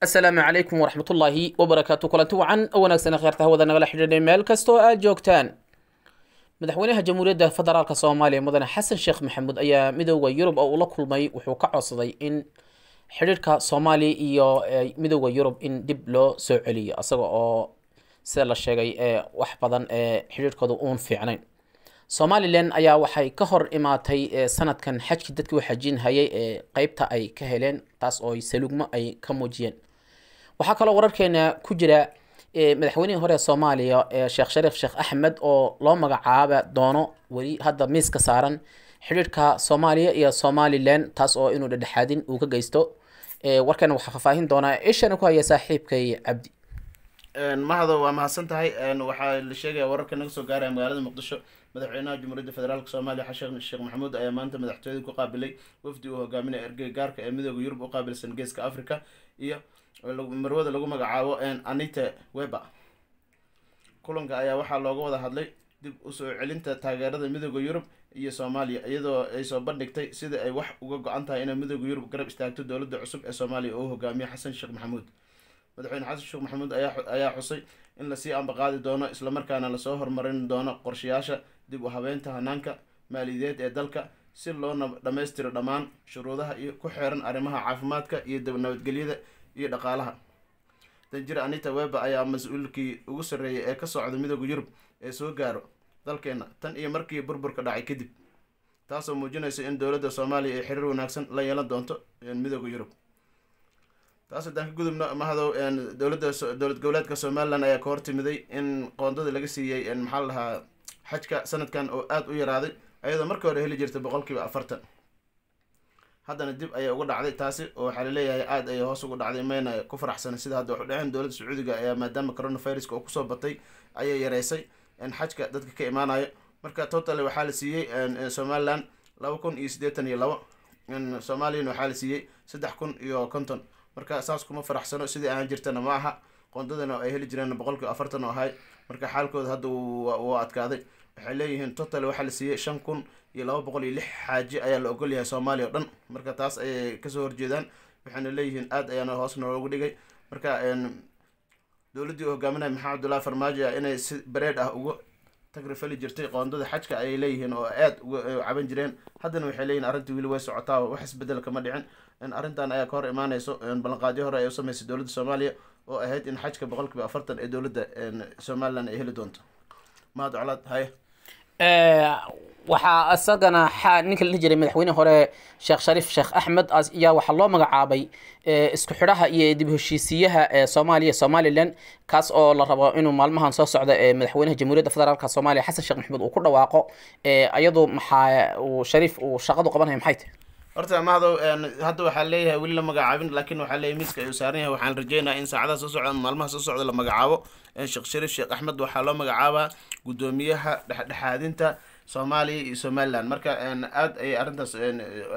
asalaamu calaykum waraxmatullaahi wabarakaatu kulanti wacan oo wanaagsan kheerta hawada nagala xidhiidhay meel kastoo aad joogtaan madaxweynaha jamhuuriyadda federaalk soomaaliya mudane xasan sheekh maxamuud ayaa midooda yurub oo ula kulmay wuxuu ka codsaday in xidhiirka soomaaliya iyo e, midooda yurub in dib loo soo celiyo isaga oo sida la sheegay e, wax badan ee xidhiidhkooda uun fiicnayn somalilan ayaa waxay ka hor imaatay e, sanadkan xajkii dadkii u xajin hayay ee qeybta ay ka heleen taas oo salugmo ay ka muujiyeen waxaa kaloo wararkeena ku jira madaxweynihii hore ee soomaaliya sheekh shariif sheekh axmed oo loo magacaaba doono weli hadda miiska saaran xidhiirhka soomaaliya iyo somalilan taas oo inuu dhedhexaadin uu ka geysto warkeena waxaa faahfaahin doonaa ishana ku haya saaxiibkay cabdi mahado waa mahadsan tahay waxaa la sheegaya wararka naga soo gaaraya magaalada muqdisho madaxweynaha jumhuuriyadda federaalk soomaaliya xashan sheekh maxamuud ayaa maanta madaxtooyada ku qaabilay wafdi uu hogaaminaya gaarka ee midooda yurub u qaabilsan geeska africa iyo marwada lagu magacaabo anite weba kulanka ayaa waxaa looga wada hadlay dib u soo celinta taageerada midooda yurub iyo soomaaliya iyadoo ay soo bandhigtay sida ay wax uga go-an tahay inay midooda yurub garab istaagto dowladda cusub ee soomaaliya uu hogaamiyo xasan sheekh maxamuud madaxweyne xasan sheekh maxamuud ayaa xusay in lasii ambaqaadi doono islamarkaana lasoo hormarin doono qorshayaasha dib u habeynta hanaanka maaliyadeed ee dalka si loo dhammaystiro dhammaan shuruudaha iyo ku xeeran arrimaha caafimaadka iyo nabadgelyada iyo dhaqaalaha danjir anita weber ayaa mas-uulkii ugu sarreeyay ee ka socda midooda yurub ee soo gaaro dalkeena tan iyo markii burburka dhacay kadib taasoo muujinaysa in dowladda soomaaliya ay xiriir wanaagsan la yeelan doonto midooda yurub taas haddaan ka gudubno mahdow dowladda dowlad goboleedka somalilan ayaa ka hortimiday in qoondada laga siiyey maxaa la dhahaa xajka sanadkan oo aada u yaraaday ayadoo markii hore heli jirtay boqolkiiba afartan haddana dib ayay uga dhacday taasi oo waxaa laleeyahay aada ayay hoos ugu dhacday mayna ku faraxsana sida hadda waxu dhaceen dowladda sacuudiga ayaa maadaama coronaviruska oo kusoo batay ayay yareysay xajka dadka ka imaanayo marka total waxaa la siiyey somalilan laba kun iyo sideetan iyo labo soomaliyan waxaa la siiyey saddex kun iyo konton marka saas kuma faraxsano sidii ahaan jirtana ma aha qoondadana ay heli jireen boqolkiiba afartan oo ahay marka xaalkooda hadda waa adkaaday waxay leeyihiin total waxaa la siiyey shan kun iyo laba boqol iyo lix xaaji ayaa la ogolyahay soomaaliya o dhan marka taas ayay kasoo horjeedaan waxayna leeyihiin aada ayaana hoos naloogu dhigay marka dowladdii u hogaaminaya maxamed abdullahi farmaajo inay si bareed ah ugu tagrifali jirtay qoondada xajka ayay leeyihiin oo aada uga e, caban jireen haddana waxay leeyihin arrinta weli way socotaa wax isbedel kama dhicin arrintan ayaa ka hor imaaneyso ballanqaadyo hore ay u sameysay dowladda soomaaliya oo ahayd in xajka boqol kiiba afartan ee dowladda somalilan ay heli doonto maad colaad haye Eh, waxaa isagana ninka la jiray madaxweyne hore sheekh shariif sheekh axmed ayaa waxaa loo magacaabay eh, isku xidhaha iyo dib heshiisiyaha ee eh, soomaaliya somalilan kaas oo la rabo inuu maalmahan soo socda ee madaxweynaha jamhuuriyadda federaalka soomaaliya xasan sheekh maxamuud uu ku dhawaaqo iyadu maxaa uu shariif uu shaqadu qabanaya maxay tahy horta mahdow hadda waxaa leeyahay weli la magacaabin laakiin waxaa leeyahay miiska ayuu saaran yahay waxaan rajeynayaa in saacadaha soo socda maalmaha soo socda la magacaabo sheekh shariif sheekh axmed waxaa loo magacaabaa guddoomiyaha dhexdhexaadinta soomaaliya iyo somaliland marka aada ayay arrintaas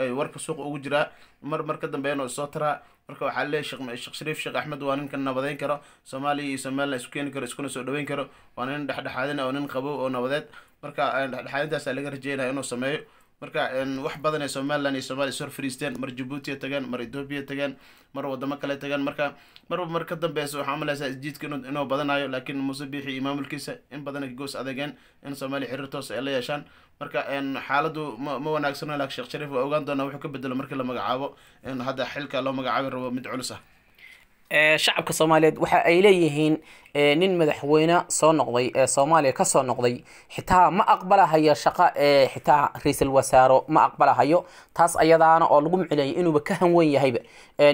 ay warka suuqa ugu jiraa mar mar ka dambeyn oo isoo taraa marka waxaa leeyahay sheekh shariif sheekh axmed waa ninka nabadeyn karo soomaaliya iyo somaliland isku keeni karo iskuna soo dhaweyn karo waa nin dhexdhexaadina ah, oo nin qabow oo nabadeed marka dhexdhexaadintaasaa laga rajeynaya inuu sameeyo marka wax badan ee somaliland iyo somalia sor fariisteen mar jabuutiya tagaan mar ethoobiya tageen mar wadamo kale tagaan marka marba mar ka dambeysa waxaa malaysaa isjiidka inuu badanayo laakiin muuse biixi iyo maamulkiisa in badan goos adageen in soomaaliya xiriir toos ay la yeeshaan marka xaaladu ma ma wanaagsano laak sheekh shariif waa ogaan doonaa wuxuu ka bedelo markii la magacaabo in hadda xilka loo magacaabay rabo mid culus ah shacabka soomaaliyeed waxa ay leeyihiin nin madaxweyne soo noqday ee soomaaliya kasoo noqday xitaa ma aqbalahayo shaqa xitaa ra-iisul wasaaro ma aqbalahayo taas ayadaana oo lagu macilayay inuuba ka hanweyn yahayba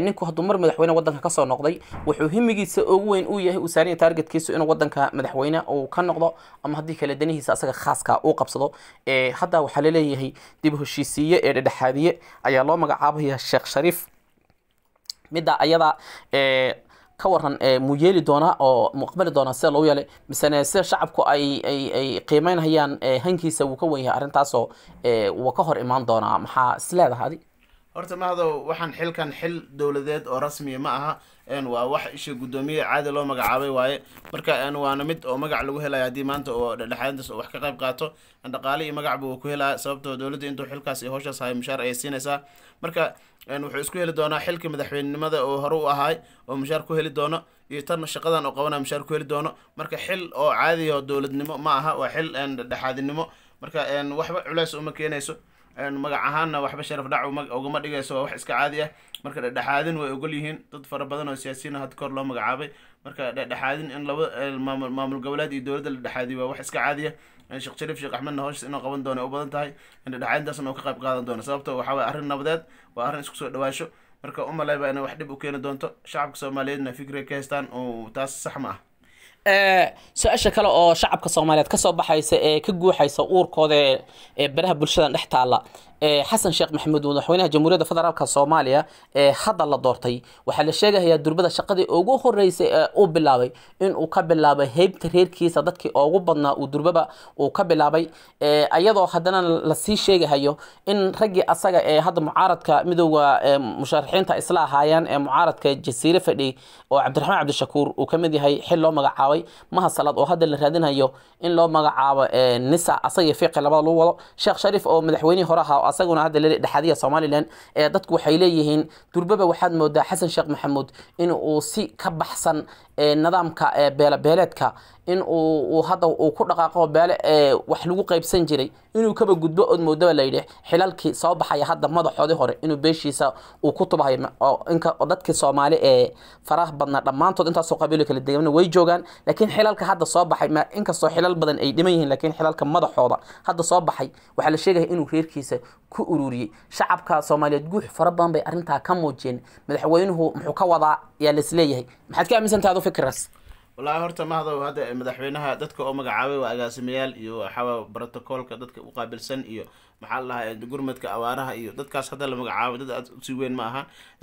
ninku hadduu mar madaxweyne wadanka kasoo noqday wuxuu himigiisa ugu weyn uu yahay uu saaraya taargetkiisu inuu wadanka madaxweyne uu ka noqdo ama haddii kale danihiisa asaga khaaska uu qabsado hadda waxaa laleeyahay dib heshiisiye ee dhedhexaadiye ayaa loo magacaabaya sheekh shariif midda ayada e ka waran muu yeeli doonaa oo mu aqbali doonaa sida lou yeelay misene sida shacabku ay ay qiimeynhayaan hankiisa wuu ka wen yahay arrintaasoo wa ka hor imaan doonaa maxaa is adi horta mahdow waxaan xilkan xil dowladeed oo rasmiya ma aha waa wax isha guddoomiye caadi loo magacaabay waaye marka waana mid oo magac lagu helaya haddii maanta oo dhedhexaadintaas wax ka qayb qaato dhaqaale iyo magacbu ku helaya sababtoo ah dowladda intuu xilkaas iyo howshaas hahay mushaar ayay siinaysaa marka wuxuu isku heli doonaa xilka madaxweynenimada oo hore u ahaay oo mushaar ku heli doono iyo tan shaqadan oo qabanaya mushaar ku heli doono marka xil oo caadiya oo dowladnimo ma aha waa xil dhexaadinimo marka waxba culeys uma keenayso magac ahaanna waxba sharaf dhac ugama dhigayso waa wax iska caadi ah marka dhedhexaadin way ogol yihiin dad fara badan oo siyaasiyiin had koor loo magacaabay marka dhedhexaadin in laba eh, maamul goboleed iyo dowladda la dhexaadiyo waa wax iska caadi ah sheekh shariif sheekh axmedna hawshaas inuu qaban doono u badan tahay in dhexdhexaadintaasna uu ka qayb qaadan doono sababto waxa waye arrin nabadeed waa arrin isku soo dhawaasho marka u malayba inay wax dhib u keeni doonto shacabka soomaaliyeedna fikray ka haystaan oo taas sax ma ah su-aasha kale oo shacabka soomaaliyeed kasoo baxaysa ee ka guuxaysa uurkooda ee baraha bulshadan dhex taalla xasan sheekh maxamuud madaxweynaha jamhuuriyadda federaalka soomaaliya ee hadda la doortay waxaa la sheegahayaa durbada shaqadii ugu horeysay ee uu bilaabay inuu ka bilaabay heybta reerkiisa dadkii ugu badnaa uu durbaba uu ka bilaabay ayadoo haddana lasii sheegahayo in raggii asaga ee hadda mucaaradka midooda musharaxiinta isla ahaayeen ee mucaaradka jasiire fadhi oo cabdiraxmaan cabdishakuur uu ka mid yahay xil loo magacaabay maha oo hadda la raadinayo in loo magacaabo nisa asagii fiiqi labada lagu wado sheekh shariif oo madaxweynihii hore ahaa asaguna hadda dhexadiya somalilan ee dadku waxay leeyihiin durbaba waxaad moodaa xasan sheekh maxamuud in uu si ka baxsan eh, nidaamka eh, beelabeeleedka in uu hadda uu ku dhaqaaqo beele wax lagu qaybsan jiray inuu kaba gudbo ood moodaba la yidhi xilalkii soo baxaya hadda madaxoodii hore inuu beeshiisa uu ku tubahayo oo dadkii soomaali ee faraha badnaa dhammaantood intaasoo qabiilo kala degan way joogaan laakiin xilalka hadda soo baxay inkastoo xilal badan ay dhiman yihiin laakiin xilalka madaxooda hadda soo baxay waxaa la sheegaya inuu reerkiisa ku ururiyey shacabka soomaaliyeed guux fara badan bay arrintaa ka muujiyeen madaxweynuhu muxuu ka wadaa yaa laisleeyahay maxaad ka aaminsantahay adu fikiraas wallaahi horta mahdow hadda madaxweynaha dadka oo magacaabay waa agaasimayaal iyo waxawa brotocolka dadka u qaabilsan iyo maxaa la dhahaa gurmadka awaaraha iyo dadkaas hadda la magacaabay dad aada usii weyn ma aha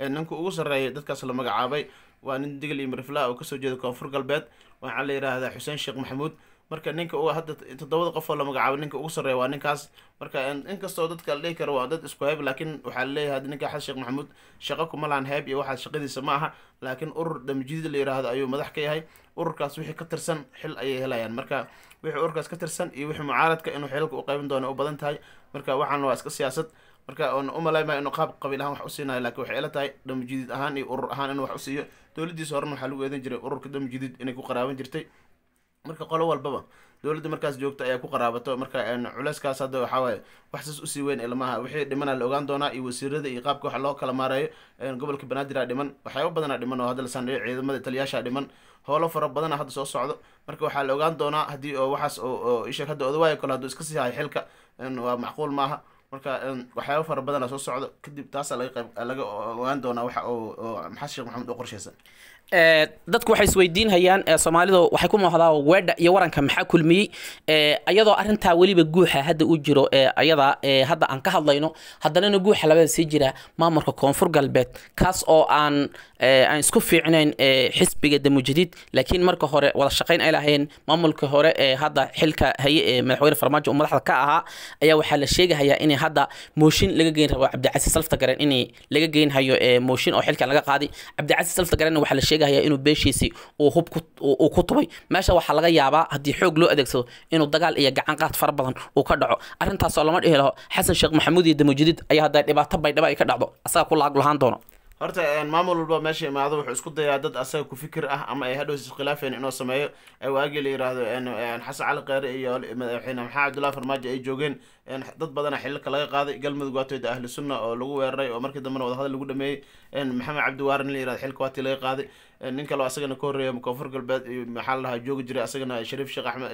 ninka ugu sarreeya dadkaas la magacaabay waa nin digl iyo mariflaa oo kasoo jeeda koonfur galbeed waxaa la yidhaahdaa xuseen sheekh maxamuud marka ninka hadda toddobada qofoo la magacaabo ninka ugu sarreeya waa ninkaas marka inkastoo dadka la dhihi karo waa dad isku heeb laakiin waxaa laleeyahay ad ninka xasan maxamuud shaqo kuma lahan heeb iyo waxaa shaqadiisa ma aha laakiin urur damjiid la yiraahdo ayuu madax ka yahay ururkaas wixii ka tirsan xil ayay helayaan marka wixii ururkaas ka tirsan iyo wixii mucaaradka inuu xilka u qaybin doono u badan tahay marka waxaan waa iska siyaasad marka oon umalaymaa inuu qaab qabiil ahaan wax usiinayo lakin waxay ila tahay damjidiid ahaan iyo urur ahaan inuu wax usiiyo dowladiisa horena waxaa lagu eedan jiray ururka damjidiid inay ku qaraaban jirtay marka qolo walbaba dowladda markaas joogto ayaa ku qaraabato marka culeyskaas hadda waxaawaaye wax saas usii weyn ilmaha wixii dhimana la ogaan doonaa iyo wasiirada iyo qaabka wax loo kala maarayo gobolka banaadir dhiman waxyaaba badana dhiman oo hadda la saandhiyo ciidamada taliyaasha dhiman howlo fara badana hadda soo socdo marka waxaa la ogaan doonaa haddii oo waxaas isheeg hadda odawaayo kale hadduu iska sii hayo xilka waa macquul maaha marka waxyaaba fara badana soo socdo kadib taasaa laga ogaan doonaa waxa maxaad sheekh maxamed u qorshaysan Eh, dadku waxay isweydiin hayaan eh, waxay ku mooxdaa weedha iyo waranka maxaa kulmiyey eh, ayadoo arintaa weliba guuxa hadda u jiro ayada hadda aan ka hadlayno haddanana guuxa labada sii jira maamulka koonfur galbeed kaas oo aan aan isku fiicnayn xisbiga damujadiid laakiin marka hore wada ay lahayn maamulka hore ee hadda xilka haye madaxweyne farmaajo oo madaxda ka ahaa ayaa waxaa la sheegahayaa inay hadda mooshin laga geyn rabo cabdicasiis laftagaren inay laga geynhayo mooshin oo xilkan laga qaaday cabdicasiis laftagaren waxaa la sheegay laga inuu beeshiisii uu hub uu ku tubay meesha waxaa laga yaabaa haddii xoog loo adeegsado inuu dagaal iyo gacan qaad fara badan uu ka dhaco arrintaasoo lama dhihi laho xasan sheekh maxamuud iyo damujadiid ayaa hadda dhibaato baydhabo ay ka dhacdo asaga ku laag lahaan doono horta maamul walba meesha imaado wuxuu isku dayaa dad asaga ku fikir ah ama ay hadhow iskhilaafeen inuu sameeyo waagii la yiraahdo xasan cali kheyre iyo madaxweyne maxamed cabdullahi farmaajo ay joogeen dad badana xililka laga qaaday galmudug waatooyda ahlu sunna oo lagu weeraray oo markii dambena wadahadal lagu dhameeyey maxamed cabdi waarin la yirahdo xilka waati laga qaaday nin kaleo asagana ka horreeya koonfur galbeed maxaa la dhahaa joogi jiray asagana shariif sheekh axmed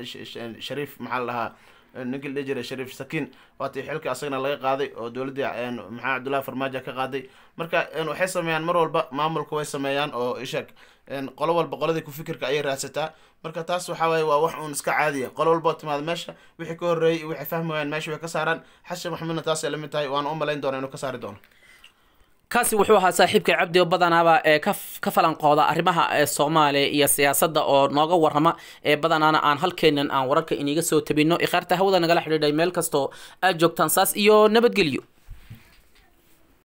shariif maxaa la dhahaa ninkii la jiray shariif sakiin waatii xilka asagana laga qaaday oo dowladda maxaa cabdullahi farmaajo ka qaaday marka waxay sameeyaan mar walba maamulka way sameeyaan oo isha qolo walba qoladii kufikirka ayay raadsataa marka taas waxaa waaye waa wax uun iska caadiya qolo walba timaada meesha wixii ka horreeyay iyo waxay fahmi waayeen meesha way ka saaraan xasha maxmudna taasay lamid tahay waana u malayn doona inuu ka saari doono kaasi wuxuu ahaa saaxiibka cabdi badanaaba ee ka falanqooda arrimaha soomaaliya iyo siyaasadda oo nooga warrama ee badanaana aan halkeennan aan wararka iniga soo tabino ikhaarta hawada nagala xidhiidhay meel kastoo aad joogtaan saas iyo nabadgelyo